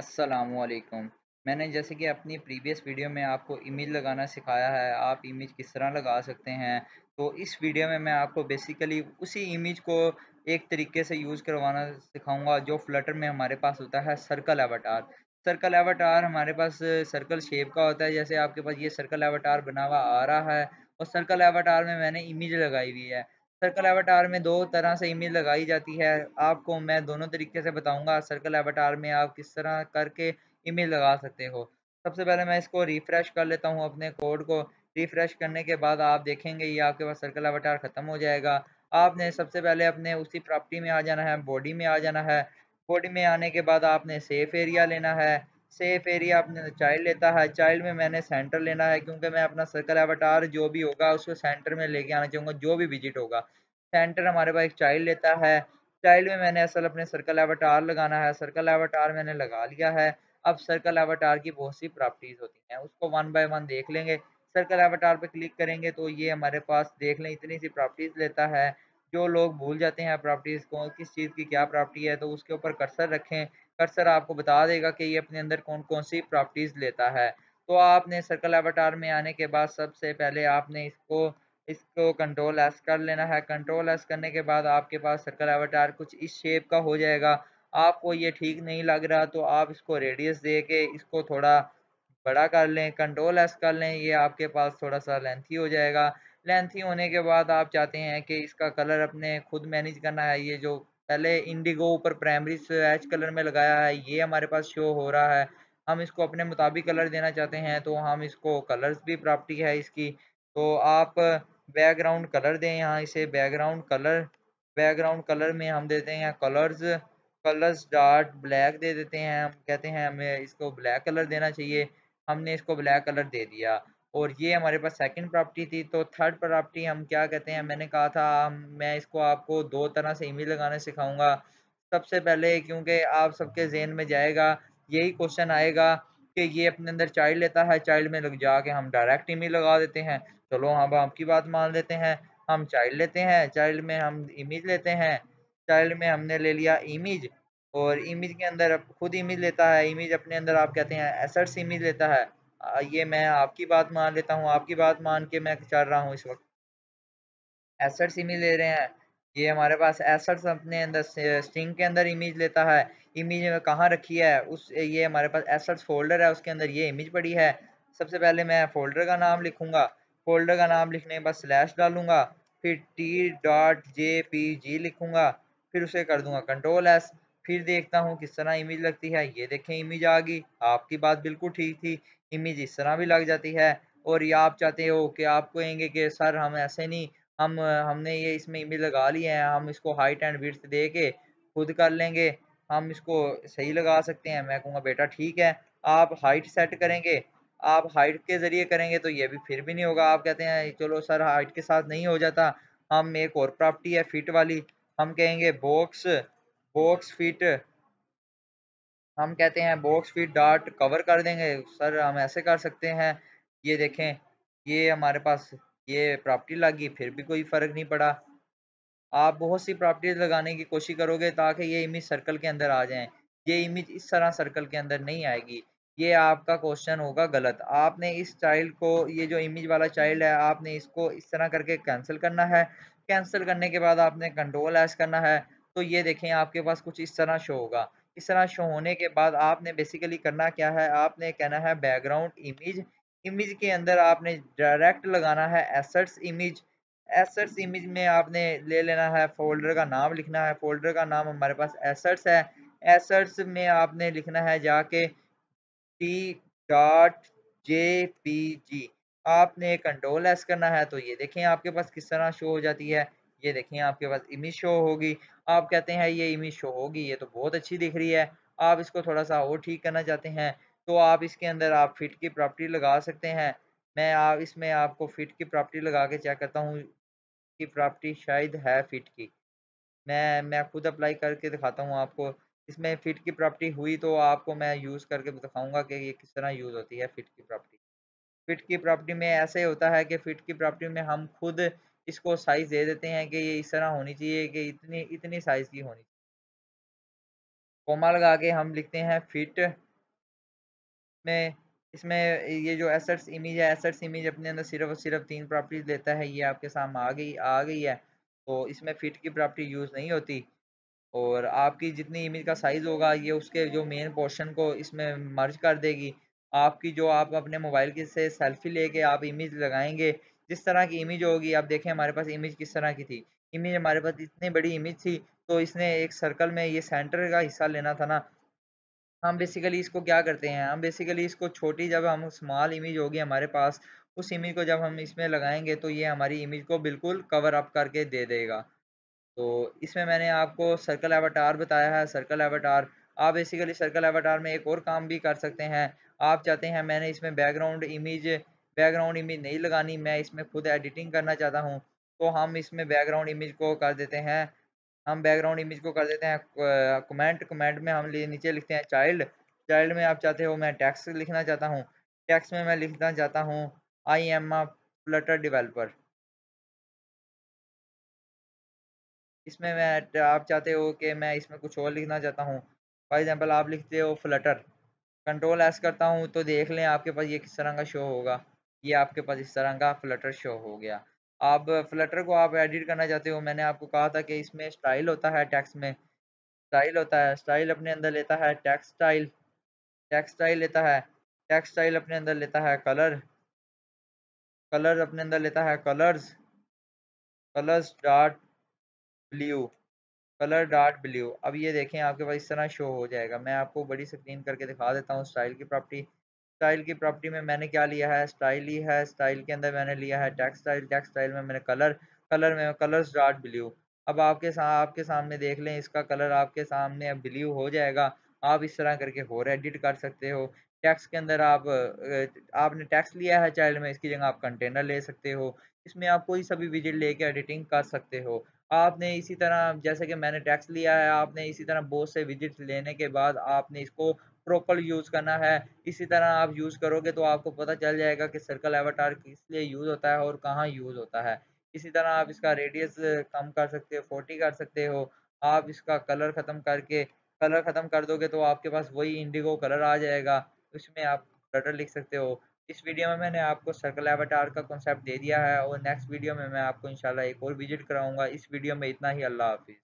असलकुम मैंने जैसे कि अपनी प्रीवियस वीडियो में आपको इमेज लगाना सिखाया है आप इमेज किस तरह लगा सकते हैं तो इस वीडियो में मैं आपको बेसिकली उसी इमेज को एक तरीके से यूज़ करवाना सिखाऊंगा जो फ्लटर में हमारे पास होता है सर्कल एवटार सर्कल एवटार हमारे पास सर्कल शेप का होता है जैसे आपके पास ये सर्कल एवटार बना हुआ आ रहा है और सर्कल एवटार में मैंने इमेज लगाई हुई है सर्कल एवटार में दो तरह से इमेज लगाई जाती है आपको मैं दोनों तरीके से बताऊंगा सर्कल एवटार में आप किस तरह करके इमेज लगा सकते हो सबसे पहले मैं इसको रिफ्रेश कर लेता हूँ अपने कोड को रिफ्रेश करने के बाद आप देखेंगे ये आपके पास सर्कल एवटार ख़त्म हो जाएगा आपने सबसे पहले अपने उसी प्रॉपर्टी में आ जाना है बॉडी में आ जाना है बॉडी में आने के बाद आपने सेफ एरिया लेना है सेफ एरिया अपने चाइल्ड लेता है चाइल्ड में मैंने सेंटर लेना है क्योंकि मैं अपना सर्कल एवटार जो भी होगा उसको सेंटर में लेके आना चाहूँगा जो भी विजिट होगा सेंटर हमारे पास चाइल्ड लेता है चाइल्ड में मैंने असल अपने सर्कल एवटार लगाना है सर्कल एवटार मैंने लगा लिया है अब सर्कल एवटार की बहुत सी प्रॉपर्टीज़ होती हैं उसको वन बाय वन देख लेंगे सर्कल एवटार पर क्लिक करेंगे तो ये हमारे पास देख लें इतनी सी प्रॉपर्टीज़ लेता है जो लोग भूल जाते हैं प्रॉपर्टीज़ को किस चीज़ की क्या प्रॉपर्टी है तो उसके ऊपर कर्सर रखें कर्सर आपको बता देगा कि ये अपने अंदर कौन कौन सी प्रॉपर्टीज़ लेता है तो आपने सर्कल एवटार में आने के बाद सबसे पहले आपने इसको इसको कंट्रोल एस कर लेना है कंट्रोल एस करने के बाद आपके पास सर्कल एवटार कुछ इस शेप का हो जाएगा आपको ये ठीक नहीं लग रहा तो आप इसको रेडियस दे के इसको थोड़ा बड़ा कर लें कंट्रोल एस कर लें ये आपके पास थोड़ा सा लेंथी हो जाएगा लेंथी होने के बाद आप चाहते हैं कि इसका कलर अपने खुद मैनेज करना है ये जो पहले इंडिगो ऊपर प्राइमरी स्वेच कलर में लगाया है ये हमारे पास शो हो रहा है हम इसको अपने मुताबिक कलर देना चाहते हैं तो हम इसको कलर्स भी प्रॉपर्टी है इसकी तो आप बैकग्राउंड कलर दें यहाँ इसे बैकग्राउंड कलर बैकग्राउंड कलर में हम देते हैं कलर्स कलर्स डार्ट ब्लैक दे देते हैं हम कहते हैं हमें इसको ब्लैक कलर देना चाहिए हमने इसको ब्लैक कलर दे दिया और ये हमारे पास सेकंड प्रॉपर्टी थी तो थर्ड प्रॉपर्टी हम क्या कहते हैं मैंने कहा था मैं इसको आपको दो तरह से ईमेल लगाना सिखाऊंगा सबसे पहले क्योंकि आप सबके जेन में जाएगा यही क्वेश्चन आएगा कि ये अपने अंदर चाइल्ड लेता है चाइल्ड में लग जाके हम डायरेक्ट ईमेल लगा देते हैं चलो हम आपकी बात मान लेते हैं हम चाइल्ड लेते हैं चाइल्ड में हम इमेज लेते हैं चाइल्ड में हमने ले लिया इमेज और इमेज के अंदर खुद इमेज लेता है इमेज अपने अंदर आप कहते हैं एसट्स इमेज लेता है ये मैं आपकी बात मान लेता हूँ आपकी बात मान के मैं चल रहा हूँ इस वक्त एसेट्स इमेज ले रहे हैं ये हमारे पास एसेट्स अपने अंदर स्ट्रिंग के अंदर इमेज लेता है इमेज कहाँ रखी है उस ये हमारे पास एसट्स फोल्डर है उसके अंदर ये इमेज पड़ी है सबसे पहले मैं फोल्डर का नाम लिखूंगा फोल्डर का नाम लिखने के बाद स्लैश डालूंगा फिर T dot J P G लिखूंगा फिर उसे कर दूंगा कंट्रोल एस फिर देखता हूँ किस तरह इमेज लगती है ये देखें इमेज आ गई आपकी बात बिल्कुल ठीक थी इमेज इस तरह भी लग जाती है और ये आप चाहते हो कि आप कहेंगे कि सर हम ऐसे नहीं हम हमने ये इसमें इमेज लगा ली है हम इसको हाइट एंड विड्थ दे के खुद कर लेंगे हम इसको सही लगा सकते हैं मैं कहूँगा बेटा ठीक है आप हाइट सेट करेंगे आप हाइट के ज़रिए करेंगे तो ये भी फिर भी नहीं होगा आप कहते हैं चलो सर हाइट के साथ नहीं हो जाता हम एक और प्रॉपर्टी है फिट वाली हम कहेंगे बॉक्स बॉक्स फिट हम कहते हैं बॉक्स भी डॉट कवर कर देंगे सर हम ऐसे कर सकते हैं ये देखें ये हमारे पास ये प्रॉपर्टी लगी फिर भी कोई फ़र्क नहीं पड़ा आप बहुत सी प्रॉपर्टी लगाने की कोशिश करोगे ताकि ये इमेज सर्कल के अंदर आ जाएं ये इमेज इस तरह सर्कल के अंदर नहीं आएगी ये आपका क्वेश्चन होगा गलत आपने इस चाइल्ड को ये जो इमेज वाला चाइल्ड है आपने इसको इस तरह करके कैंसिल करना है कैंसिल करने के बाद आपने कंट्रोल एस करना है तो ये देखें आपके पास कुछ इस तरह शो होगा इस तरह शो होने के बाद आपने बेसिकली करना क्या है आपने कहना है बैकग्राउंड इमेज इमेज के अंदर आपने डायरेक्ट लगाना है एसेट्स इमेज एसेट्स इमेज में आपने ले लेना है फोल्डर का नाम लिखना है फोल्डर का नाम हमारे पास एसेट्स है एसेट्स में आपने लिखना है जाके T dot J P G आपने कंट्रोल एस करना है तो ये देखें आपके पास किस तरह शो हो जाती है ये देखिए आपके पास इमेज शो होगी आप कहते हैं ये इमेज शो होगी ये तो बहुत अच्छी दिख रही है आप इसको थोड़ा सा और ठीक करना चाहते हैं तो आप इसके अंदर आप फिट की प्रॉपर्टी लगा सकते हैं मैं आप इसमें आपको फिट की प्रॉपर्टी लगा के चेक करता हूँ कि प्रॉपर्टी शायद है फिट की मैं मैं खुद अप्लाई करके दिखाता हूँ आपको इसमें फिट की प्रॉपर्टी हुई तो आपको मैं यूज़ करके दिखाऊंगा कि ये किस तरह यूज़ होती है फिट की प्रॉपर्टी फिट की प्रॉपर्टी में ऐसे होता है कि फिट की प्रॉपर्टी में हम खुद इसको साइज दे देते हैं कि ये इस तरह होनी चाहिए कि इतनी इतनी साइज की होनी चाहिए कोमा लगा के हम लिखते हैं फिट में इसमें ये जो एसेट्स इमेज है एसेट्स इमेज अपने अंदर सिर्फ और सिर्फ तीन प्रॉपर्टीज लेता है ये आपके सामने आ गई आ गई है तो इसमें फिट की प्रॉपर्टी यूज़ नहीं होती और आपकी जितनी इमेज का साइज़ होगा ये उसके जो मेन पोर्शन को इसमें मर्ज कर देगी आपकी जो आप अपने मोबाइल के से सेल्फी लेके आप इमेज लगाएंगे जिस तरह की इमेज होगी आप देखें हमारे पास इमेज किस तरह की थी इमेज हमारे पास इतनी बड़ी इमेज थी तो इसने एक सर्कल में ये सेंटर का हिस्सा लेना था ना हम बेसिकली इसको क्या करते हैं हम बेसिकली इसको छोटी जब हम स्मॉल इमेज होगी हमारे पास उस इमेज को जब हम इसमें लगाएंगे तो ये हमारी इमेज को बिल्कुल कवर अप करके दे देगा तो इसमें मैंने आपको सर्कल एवाटार बताया है सर्कल एवाटार आप बेसिकली सर्कल एवाटार में एक और काम भी कर सकते हैं आप चाहते हैं मैंने इसमें बैकग्राउंड इमेज बैकग्राउंड इमेज नहीं लगानी मैं इसमें खुद एडिटिंग करना चाहता हूँ तो हम इसमें बैकग्राउंड इमेज को कर देते हैं हम बैकग्राउंड इमेज को कर देते हैं कमेंट कमेंट में हम नीचे लिखते हैं चाइल्ड चाइल्ड में आप चाहते हो मैं टैक्स लिखना चाहता हूँ टैक्स में मैं लिखना चाहता हूँ I am a Flutter developer इसमें मैं आप चाहते हो कि मैं इसमें कुछ और लिखना चाहता हूँ फॉर एग्ज़ाम्पल आप लिखते हो फ्लटर कंट्रोल एस करता हूँ तो देख लें आपके पास ये किस तरह का शो होगा ये आपके पास इस तरह का फ्लटर शो हो गया अब फ्लटर को आप एडिट करना चाहते हो मैंने आपको कहा था कि इसमें स्टाइल होता है टैक्स में स्टाइल होता है स्टाइल अपने अंदर लेता है टैक्स स्टाइल टैक्स स्टाइल लेता है टैक्स स्टाइल अपने अंदर लेता है कलर कलर अपने अंदर लेता है colours colours dot blue colour dot blue अब ये देखें आपके पास इस तरह शो हो जाएगा मैं आपको बड़ी स्क्रीन करके दिखा देता हूँ स्टाइल की प्रॉपर्टी स्टाइल की प्रॉपर्टी में मैंने क्या लिया है स्टाइल ही है स्टाइल के अंदर मैंने लिया है टेक्सटाइल टेक्सटाइल में मैंने कलर कलर में कलर डार्ट ब्ल्यू अब आपके साथ आपके सामने देख लें इसका कलर आपके सामने अब ब्ल्यू हो जाएगा आप इस तरह करके और एडिट कर सकते हो टैक्स के अंदर आप आपने टैक्स लिया है चाइल्ड में इसकी जगह आप कंटेनर ले सकते हो इसमें आप कोई सभी विजिट लेके एडिटिंग कर सकते हो आपने इसी तरह जैसे कि मैंने टैक्स लिया है आपने इसी तरह बहुत से विजिट लेने के बाद आपने इसको प्रॉपर यूज़ करना है इसी तरह आप यूज़ करोगे तो आपको पता चल जाएगा कि सर्कल एवाटार किस लिए यूज़ होता है और कहाँ यूज़ होता है इसी तरह आप इसका रेडियस कम कर सकते हो फोर्टी कर सकते हो आप इसका कलर ख़त्म करके कलर ख़त्म कर दोगे तो आपके पास वही इंडिगो कलर आ जाएगा उसमें आप कटर लिख सकते हो इस वीडियो में मैंने आपको सर्कल एवाटार का कॉन्सेप्ट दे दिया है और नेक्स्ट वीडियो में मैं आपको इंशाल्लाह एक और विजिट कराऊंगा इस वीडियो में इतना ही अल्लाह हाफिज़